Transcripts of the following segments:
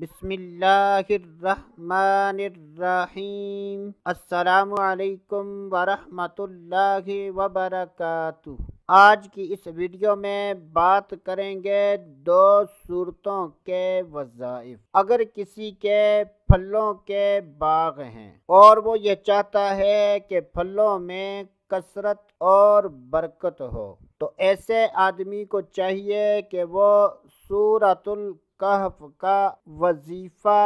बिस्मिल्लाहिर्रहमानिर्रहीम अस्सलामुअलैकुम वरहमतुल्लाहि वबरकatuh आज की इस वीडियो में बात करेंगे दो सूरतों के वज़ाइफ अगर किसी के फलों के बाग हैं और वो ये चाहता है कि फलों में कसरत और बरकत हो तो ऐसे आदमी को चाहिए कि वो सूरतुल कहफ का वजीफा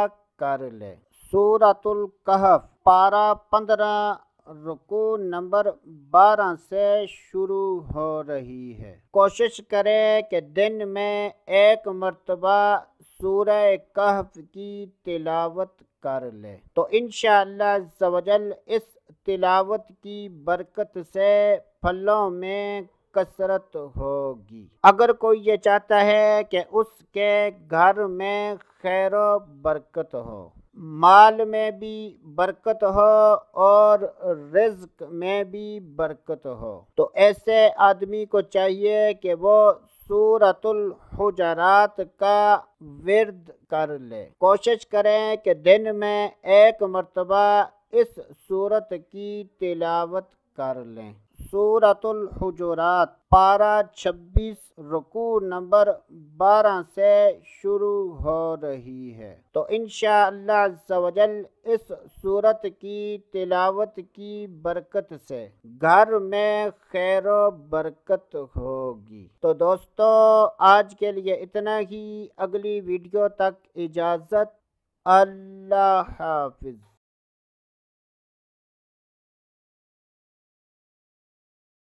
कर ले सूरतुल कहफ पारा पंद्रह रुको नंबर बारह से शुरू हो रही है कोशिश करें कि दिन में एक मरतबा सूरह कहफ की तिलावत कर ले तो इन शजल इस तिलावत की बरकत से फलों में कसरत होगी अगर कोई ये चाहता है कि उसके घर में खैर बरकत हो माल में भी बरकत हो और रिज्क में भी बरकत हो तो ऐसे आदमी को चाहिए कि वो सूरतुल हुजरात का विरद कर ले कोशिश करें कि दिन में एक मरतबा इस सूरत की तिलावत कर लें सूरतुल हुजूरात पारा छब्बीस रुकू नंबर बारह से शुरू हो रही है तो इन शवजल इस सूरत की तिलावत की बरकत से घर में खैर बरकत होगी तो दोस्तों आज के लिए इतना ही अगली वीडियो तक इजाज़त अल्लाह हाफिज